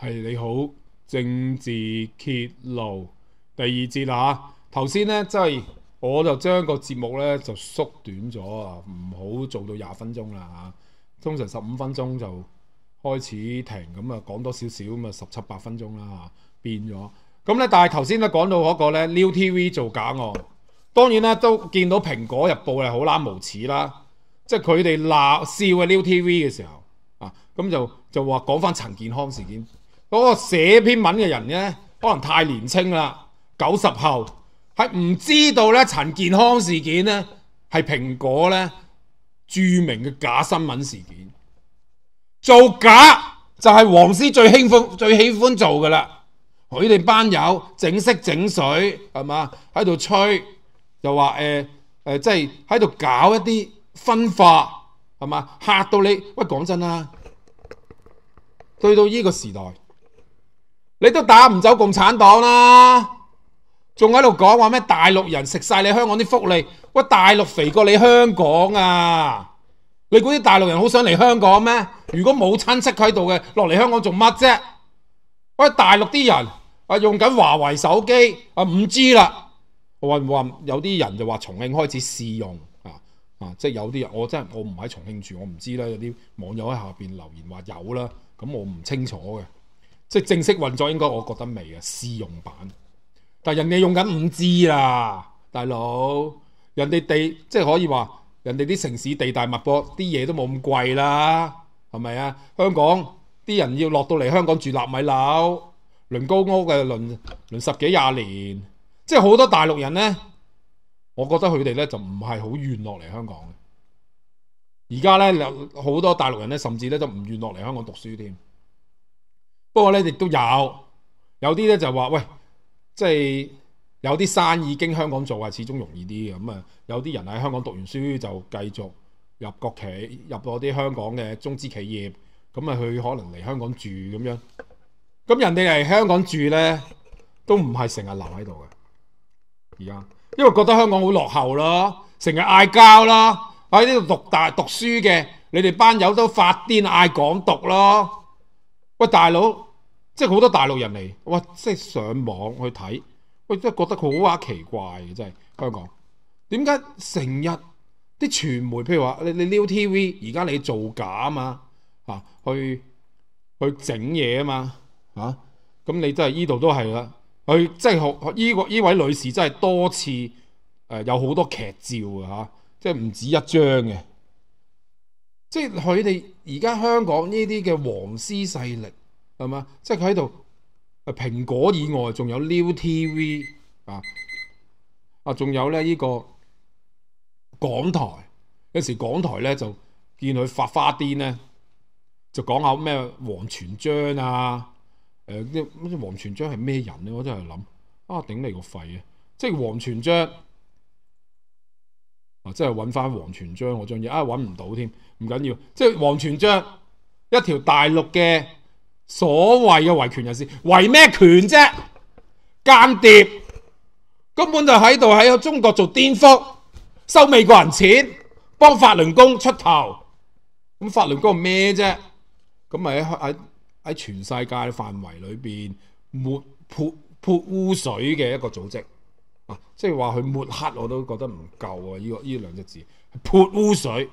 系你好，政治揭露第二节啦吓。头先咧，即系我就将个节目咧就缩短咗啊，唔好做到廿分钟啦吓，通常十五分钟就开始停咁啊，讲多少少咁啊，十七八分钟啦吓，变咗。咁咧，但系头先咧讲到嗰个咧 New TV 做假案，当然啦，都见到苹果日报系好啦无耻啦，即系佢哋闹笑啊 New TV 嘅时候啊，咁就就话讲翻陈健康事件。嗰個寫篇文嘅人咧，可能太年青啦，九十後，係唔知道咧陳健康事件咧係蘋果咧著名嘅假新聞事件，做假就係黃絲最興奮、最喜歡做㗎啦。佢哋班友整色整水係嘛，喺度吹，又話誒即係喺度搞一啲分化係嘛，嚇到你。喂，講真啦，去到呢個時代。你都打唔走共产党啦，仲喺度讲话咩？大陆人食晒你香港啲福利，喂，大陆肥过你香港啊！你估啲大陆人好想嚟香港咩？如果冇亲戚喺度嘅，落嚟香港做乜啫？喂，大陆啲人啊，用紧华为手机啊，知 G 啦，话话有啲人就话重庆开始试用啊啊，即系有啲人，我真系我唔喺重庆住，我唔知啦。有啲网友喺下边留言话有啦，咁我唔清楚嘅。即正式運作應該我覺得未啊，試用版。但人哋用緊五 G 啦，大佬，人哋地即可以話，人哋啲城市地大物博，啲嘢都冇咁貴啦，係咪啊？香港啲人要落到嚟香港住納米樓，輪高屋嘅輪輪十幾廿年，即好多大陸人呢，我覺得佢哋呢就唔係好願落嚟香港嘅。而家呢，好多大陸人呢，甚至呢都唔願落嚟香港讀書添。不過咧，亦都有有啲咧就話：喂，即係有啲生意經香港做啊，始終容易啲咁啊。有啲人喺香港讀完書就繼續入國企，入咗啲香港嘅中資企業，咁啊，佢可能嚟香港住咁樣。咁人哋嚟香港住咧，都唔係成日留喺度嘅。而家因為覺得香港好落後咯，成日嗌交啦，喺呢度讀大讀書嘅，你哋班友都發癲嗌港讀咯。喂，大佬！即係好多大陸人嚟，哇！即係上網去睇，喂，真係覺得佢好啊奇怪嘅，真係香港。點解成日啲傳媒譬如話你你 New t v 而家你造假啊嘛啊，去去整嘢啊嘛嚇，咁你真係依度都係啦。佢即係學依個依位女士真係多次誒有好多劇照嘅嚇，即係唔止一張嘅。即係佢哋而家香港呢啲嘅黃絲勢力。系嘛，即系佢喺度。苹果以外，仲有 New TV 啊啊，仲有咧呢个港台。有时港台咧就见佢发花癫咧，就讲下咩黄全章啊。诶，啲黄全章系咩人咧？我真系谂啊，顶你个肺啊！即系黄全章啊，即系揾翻黄全章嗰张嘢啊，揾唔到添，唔紧要。即系黄全章一条大陆嘅。所谓嘅维权人士，维咩权啫？间谍根本就喺度喺中国做颠覆，收美国人钱，帮法轮功出头。咁法轮功咩啫？咁咪喺喺喺全世界范围里边抹泼泼污水嘅一个组织啊！即系话佢抹黑，我都觉得唔够啊！依个依两字泼污水。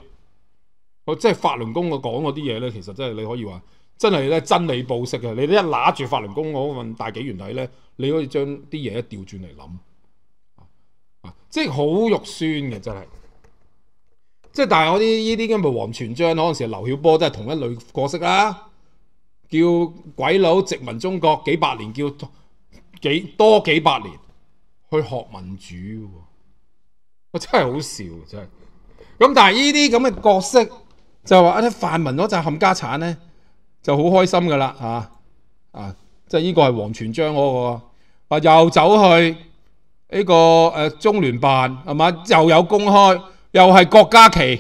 我即系法轮功，我讲嗰啲嘢咧，其实真系你可以话。真系咧真理报式嘅，你一拿住《法轮功》嗰份大紀元底咧，你可以将啲嘢一调转嚟谂，啊，即系好肉酸嘅，真系，即系但系我啲呢啲咁嘅黃全章，嗰阵时刘晓波都系同一类角色啦，叫鬼佬殖民中国几百年，叫几多几百年去学民主，我真系好笑，真系。咁但系呢啲咁嘅角色就话一啲泛民嗰阵冚家产咧。就好开心噶啦吓啊，即系呢个系黄傳章嗰個，啊又走去呢個誒中联办系嘛，又有公开，又系郭家琪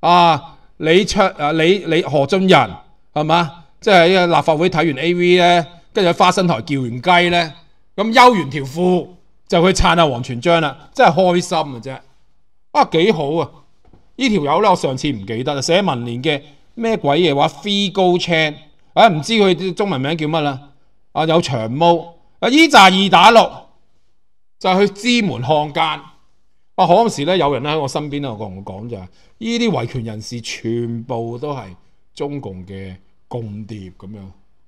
啊，李卓啊李李何俊仁系嘛，即係喺立法会睇完 A V 咧，跟住喺花生台叫完鸡咧，咁休完条裤就去撑下黄傳章啦，真系开心嘅啫，啊几好啊！呢条友咧，我上次唔记得写文联嘅。咩鬼嘢話 h a n 啊，唔知佢中文名叫乜啦？啊，有長毛啊，依扎二打六，就去支門看奸。啊，嗰时時咧，有人咧喺我身邊啦，我同佢講就係：呢啲維權人士全部都係中共嘅共谍咁樣。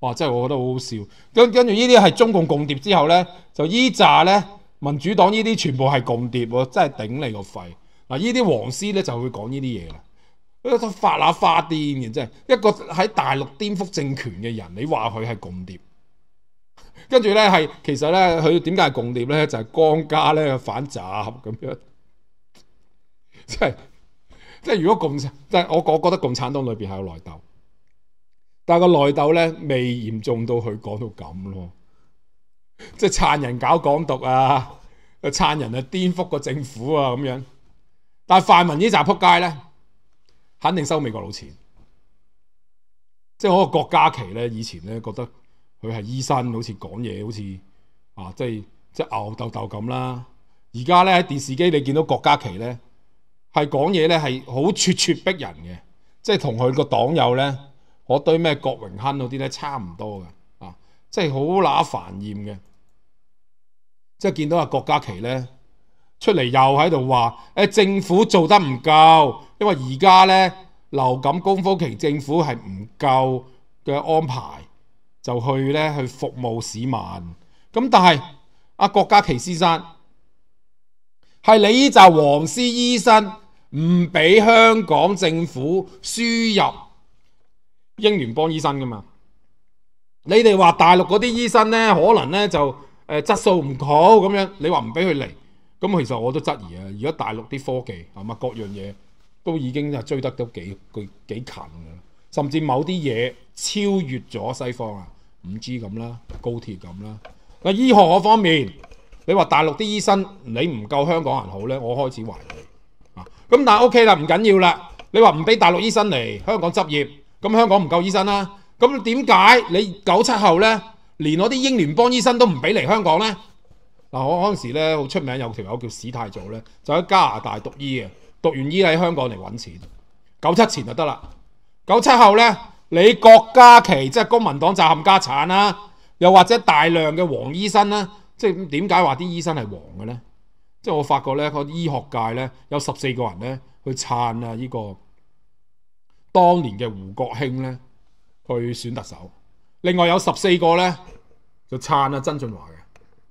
哇！真係我覺得好好笑。跟跟住呢啲係中共共谍之後咧，就依扎咧，民主黨呢啲全部係共谍，喎，真係頂你個肺嗱！呢啲黃絲咧就會講呢啲嘢啦。佢都發那發癲嘅即係一個喺大陸顛覆政權嘅人，你話佢係共諜？跟住咧係其實咧佢點解係共諜咧？就係江家咧反襲咁樣，即係即係如果共，即係我覺覺得共產黨裏邊係有內鬥，但係個內鬥咧未嚴重到佢講到咁咯，即係撑人搞港獨啊，撑人啊顛覆個政府啊咁樣，但係泛民呢集扑街咧？肯定收美國佬錢，即係嗰個郭嘉琪咧，以前咧覺得佢係醫生，好似講嘢好似啊，即係即係牛鬥鬥咁啦。而家咧喺電視機你見到郭嘉琪咧，係講嘢咧係好咄咄逼人嘅，即係同佢個黨友咧，我對咩郭榮亨嗰啲咧差唔多嘅啊，即係好乸煩厭嘅，即係見到阿郭嘉琪咧。出嚟又喺度话，诶，政府做得唔够，因为而家咧流感高峰期，政府系唔够嘅安排，就去咧去服务市民。咁但系阿郭嘉琪先生系你就黄絲医生唔俾香港政府输入英联邦医生噶嘛？你哋话大陆嗰啲医生咧，可能咧就诶质素唔好咁样，你话唔俾佢嚟？咁其實我都質疑啊！而家大陸啲科技係嘛，各樣嘢都已經係追得都幾佢幾近嘅，甚至某啲嘢超越咗西方啊！五 G 咁啦，高鐵咁啦。嗱，醫學嗰方面，你話大陸啲醫生你唔夠香港人好咧，我開始懷疑啊！咁但係 OK 啦，唔緊要啦。你話唔俾大陸醫生嚟香港執業，咁香港唔夠醫生啦。咁點解你九七後咧，連我啲英聯邦醫生都唔俾嚟香港咧？嗱，我嗰陣時咧好出名，有條友叫史太祖咧，就喺加拿大讀醫嘅，讀完醫喺香港嚟揾錢。九七前就得啦，九七後咧，你郭家期即系公民黨就冚家產啦，又或者大量嘅黃醫生啦，即系點解話啲醫生係黃嘅咧？即係我發覺咧，嗰啲醫學界咧有十四個人咧去撐啊呢個當年嘅胡國興咧去選特首，另外有十四個咧就撐啊曾俊華嘅。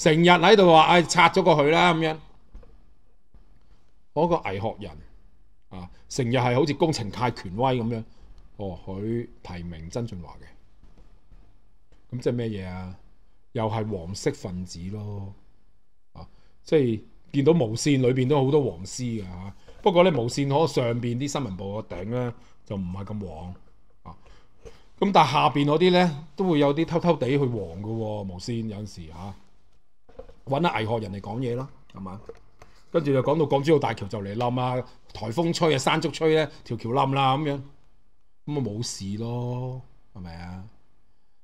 成日喺度话，唉，拆咗過去啦咁样，我个偽学人啊，成日系好似工程太权威咁样。哦，佢提名曾俊华嘅，咁即系咩嘢啊？又系黄色分子咯，啊，即系见到无线里边都好多黄丝嘅吓。不过咧，无线可上边啲新闻部个顶咧就唔系咁黄啊。咁但系下边嗰啲咧，都会有啲偷偷地去黄嘅无线有阵时吓。揾下偽學人嚟講嘢咯，係嘛？跟住就講到港珠澳大橋就嚟冧啊！台風吹啊，山竹吹咧，條橋冧啦咁樣，咁啊冇事咯，係咪啊？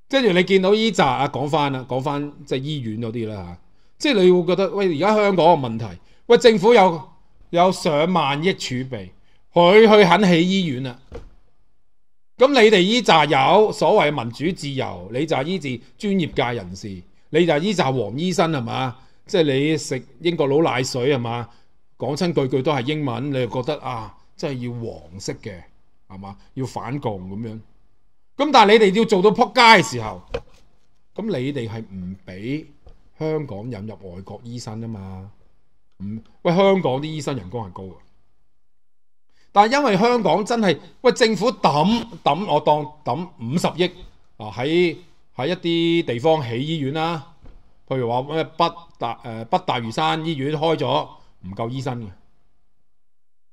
跟住你見到依扎啊，講翻啦，講翻即係醫院嗰啲啦嚇，即係你會覺得喂，而家香港嘅問題，喂政府有有上萬億儲備，佢去肯起醫院啦，咁你哋依扎有所謂民主自由，你就醫治專業界人士。你就依扎黃醫生係嘛？即係你食英國佬奶水係嘛？講親句句都係英文，你就覺得啊，真係要黃色嘅係嘛？要反共咁樣。咁但係你哋要做到撲街嘅時候，咁你哋係唔俾香港引入外國醫生啊嘛？喂，香港啲醫生人工係高嘅，但係因為香港真係喂政府抌抌我當抌五十億啊喺。喺一啲地方起醫院啦，譬如話咩北大誒北大嶼山醫院開咗唔夠醫生嘅，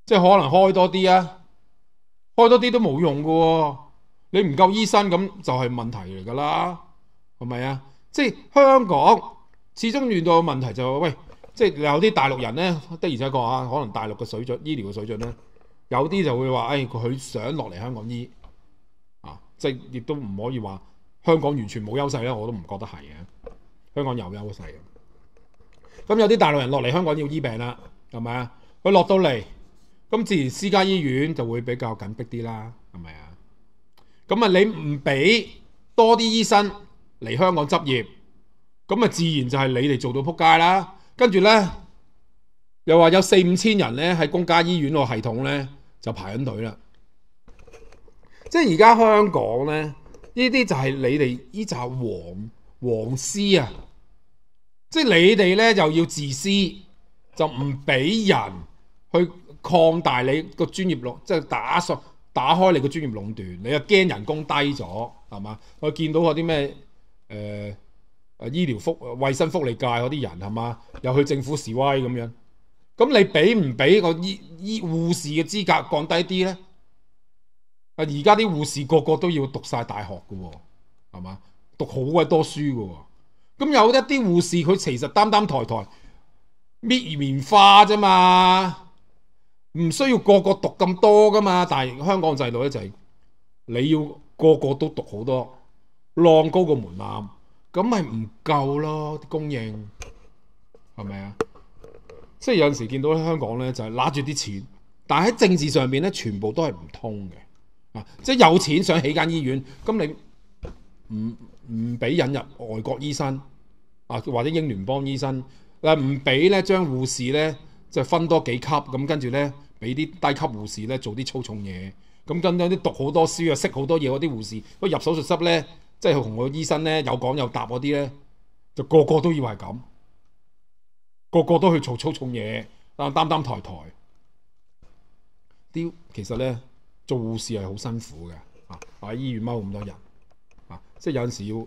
即係可能開多啲啊，開多啲都冇用嘅喎。你唔夠醫生咁就係問題嚟㗎啦，係咪啊？即係香港始終遇到嘅問題就係喂，即係有啲大陸人咧，的而且確啊，可能大陸嘅水準醫療嘅水準咧，有啲就會話誒佢想落嚟香港醫啊，即係亦都唔可以話。香港完全冇優勢咧，我都唔覺得係嘅。香港有優勢嘅，咁有啲大陸人落嚟香港要醫病啦，係咪啊？佢落到嚟，咁自然私家醫院就會比較緊迫啲啦，係咪啊？咁啊，你唔俾多啲醫生嚟香港執業，咁啊，自然就係你哋做到撲街啦。跟住咧，又話有四五千人咧喺公家醫院個系統咧就排緊隊啦。即係而家香港咧。呢啲就係你哋，呢就係王王啊！即係你哋咧又要自私，就唔俾人去擴大你個專業壟，即係打索、打開你個專業壟斷。你又驚人工低咗，係嘛？我見到嗰啲咩誒醫療福、衛生福利界嗰啲人係嘛，又去政府示威咁樣。咁你俾唔俾個醫醫護士嘅資格降低啲呢啊！而家啲護士個個都要讀晒大學㗎喎，係嘛？讀好鬼多書㗎喎。咁有一啲護士佢其實擔擔抬抬搣棉花啫嘛，唔需要個個讀咁多噶嘛。但係香港制度咧就係你要個個都讀好多，浪高個門檻，咁咪唔夠咯？供應係咪啊？即係有時見到香港咧就係拿住啲錢，但係喺政治上面咧全部都係唔通嘅。啊！即係有錢想起間醫院，咁你唔唔俾引入外國醫生啊，或者英聯邦醫生，嗱唔俾咧，將護士咧就分多幾級，咁跟住咧，俾啲低級護士咧做啲粗重嘢，咁跟住有啲讀好多書啊，識好多嘢嗰啲護士，不入手術室咧，即係同個醫生咧有講有答嗰啲咧，就個個都以為係咁，個個都去做粗重嘢，擔擔擔抬抬，啲其實咧～做事係好辛苦嘅，啊喺醫院踎咁多人，啊即係有陣時要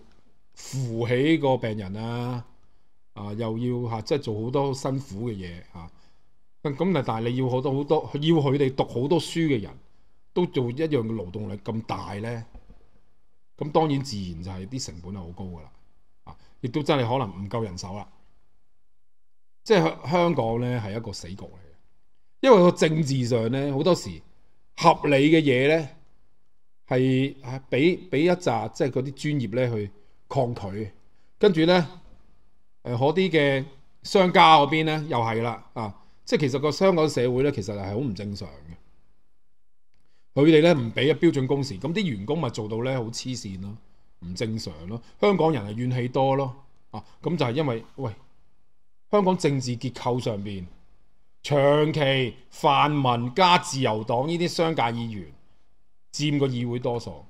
扶起個病人啊，啊又要嚇即係做好多辛苦嘅嘢嚇。咁啊，但係你要好多好多要佢哋讀好多書嘅人都做一樣勞動力咁大咧，咁當然自然就係啲成本係好高㗎啦，啊，亦都真係可能唔夠人手啦。即係香港咧係一個死局嚟嘅，因為個政治上咧好多時。合理嘅嘢咧，係啊俾俾一扎即係嗰啲專業咧去抗拒，跟住咧誒嗰啲嘅商家嗰邊咧又係啦啊！即係其實個香港社會咧其實係好唔正常嘅，佢哋咧唔俾標準工時，咁啲員工咪做到咧好黐線咯，唔正常咯。香港人係怨氣多咯啊！咁就係因為喂香港政治結構上邊。長期泛民加自由黨呢啲商界議員佔個議會多數，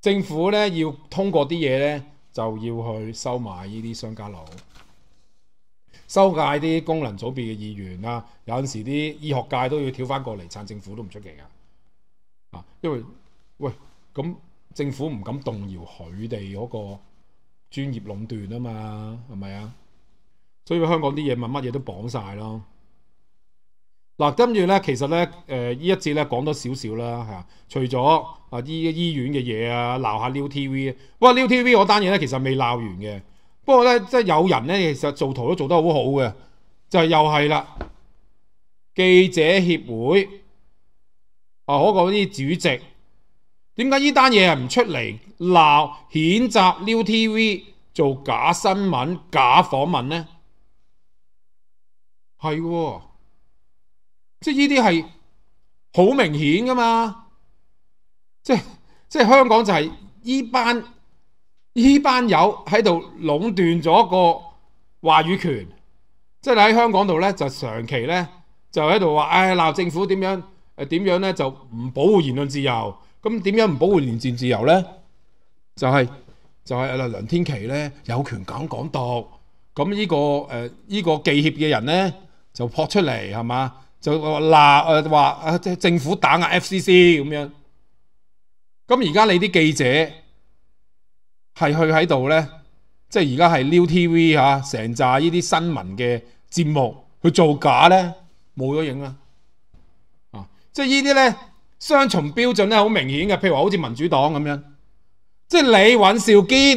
政府咧要通過啲嘢咧就要去收買呢啲商家佬，收界啲功能組別嘅議員啊，有陣時啲醫學界都要跳翻過嚟撐政府都唔出奇噶，啊，因為喂咁政府唔敢動搖佢哋嗰個專業壟斷啊嘛，係咪啊？所以香港啲嘢咪乜嘢都綁晒咯～嗱，跟住咧，其實咧，誒依一節咧講多少少啦，係除咗啊依醫院嘅嘢啊鬧下 new TV，不過 new TV 嗰單嘢咧其實未鬧完嘅，不過咧即係有人咧其實做圖都做得好好嘅，就又係啦，記者協會啊，嗰個啲主席點解呢單嘢係唔出嚟鬧譴責 new TV 做假新聞、假訪問咧？係。即系呢啲系好明显噶嘛，即系即系香港就系呢班呢班友喺度垄断咗个话语权，即系喺香港度咧就长期咧就喺度话，唉闹政府点样诶点样咧就唔保护言论自由，咁点样唔保护言论自由咧？就系就系阿梁天琦咧有权讲港独，咁呢个诶呢个记协嘅人咧就撲出嚟系嘛？就嗱誒話誒政府打壓 FCC 咁樣，咁而家你啲記者係去喺度咧，即係而家係 new TV 嚇成扎呢啲新聞嘅節目去造假咧，冇咗影啦，啊！即係呢啲咧雙重標準咧好明顯嘅，譬如話好似民主黨咁樣，即係李尹兆堅、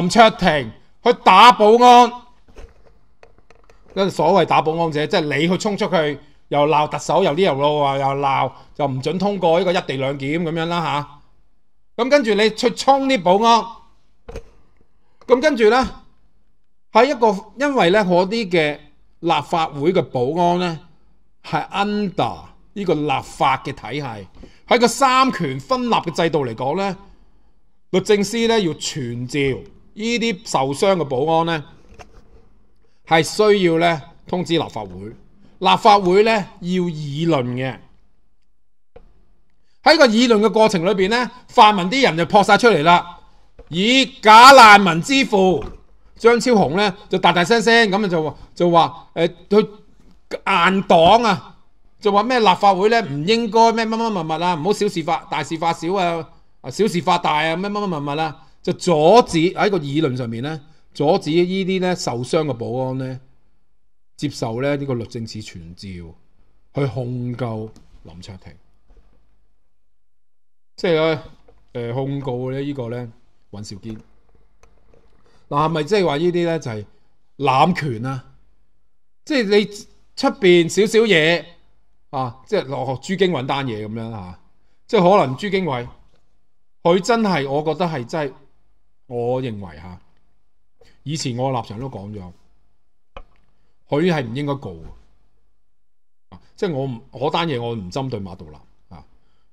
林卓廷去打保安，即所謂打保安者，即係你去衝出去。又鬧特首，又呢又話又鬧，又唔准通過呢個一地兩檢咁樣啦吓，咁跟住你出衝啲保安，咁跟住咧喺一個因為咧嗰啲嘅立法會嘅保安咧係 under 呢個立法嘅體系，喺個三權分立嘅制度嚟講咧，律政司咧要全召呢啲受傷嘅保安咧係需要咧通知立法會。立法会咧要议论嘅，喺个议论嘅过程里边咧，泛民啲人就扑晒出嚟啦。以假难民之父张超雄咧就大大声声咁就话就话诶佢硬挡啊，就话咩立法会咧唔应该咩乜乜物物啊，唔好小事发大事发小啊，啊小事发大啊，咩乜乜物物啊，就阻止喺个议论上面咧，阻止呢啲咧受伤嘅保安咧。接受咧呢個律政司傳召去控告林卓廷，即系咧控告咧呢個咧尹兆堅嗱係咪即係話呢啲咧就係濫權啊？即係你出面少少嘢啊，即係落學朱經揾單嘢咁樣嚇，即係可能朱經緯佢真係我覺得係真係，我認為嚇以前我立場都講咗。佢系唔應該告啊！即系我唔嗰單嘢，我唔針對馬道立啊，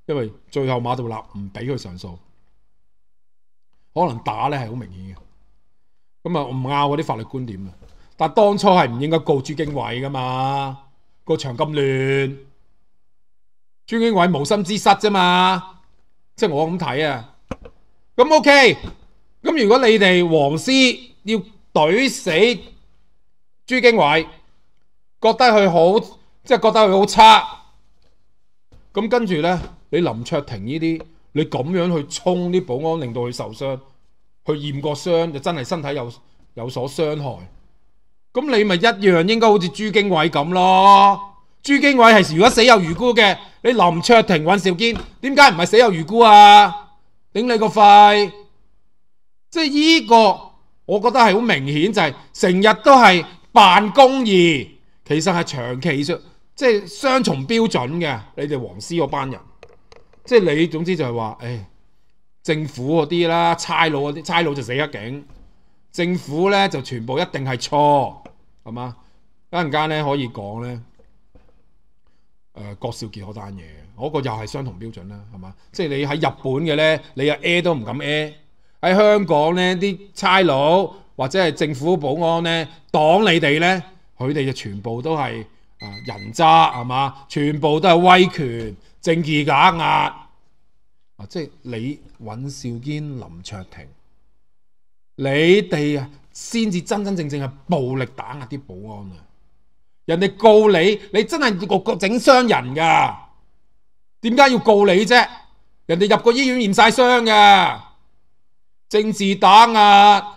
因為最後馬道立唔俾佢上訴，可能打咧係好明顯嘅。咁啊，我唔拗嗰啲法律觀點啊。但當初係唔應該告朱經偉噶嘛？個場咁亂，朱經偉無心之失啫嘛。即係我咁睇啊。咁 OK，咁如果你哋黃絲要懟死？朱经纬觉得佢好，即系觉得佢好差。咁跟住呢，你林卓廷呢啲，你咁样去冲啲保安，令到佢受伤，佢验个伤就真系身体有有所伤害。咁你咪一样应该好似朱经纬咁咯。朱经纬系如果死有余辜嘅，你林卓廷尹兆坚，点解唔系死有余辜啊？顶你个肺！即系呢个，我觉得系好明显，就系成日都系。辦公義其實係長期即係雙重標準嘅，你哋黃絲嗰班人，即係你總之就係話，誒政府嗰啲啦，差佬嗰啲，差佬就死一警，政府咧就全部一定係錯，係嘛？一陣間咧可以講咧，誒郭少傑嗰單嘢，嗰個又係相同標準啦，係嘛？即係你喺日本嘅咧，你啊 a 都唔敢 a 喺香港咧啲差佬。或者係政府保安呢擋你哋呢佢哋就全部都係啊人渣係嘛，全部都係威權政治打壓啊！即係你尹兆堅、林卓廷，你哋啊先至真真正正係暴力打壓啲保安啊！人哋告你，你真係個个整傷人噶，點解要告你啫？人哋入個醫院驗晒傷㗎。政治打壓。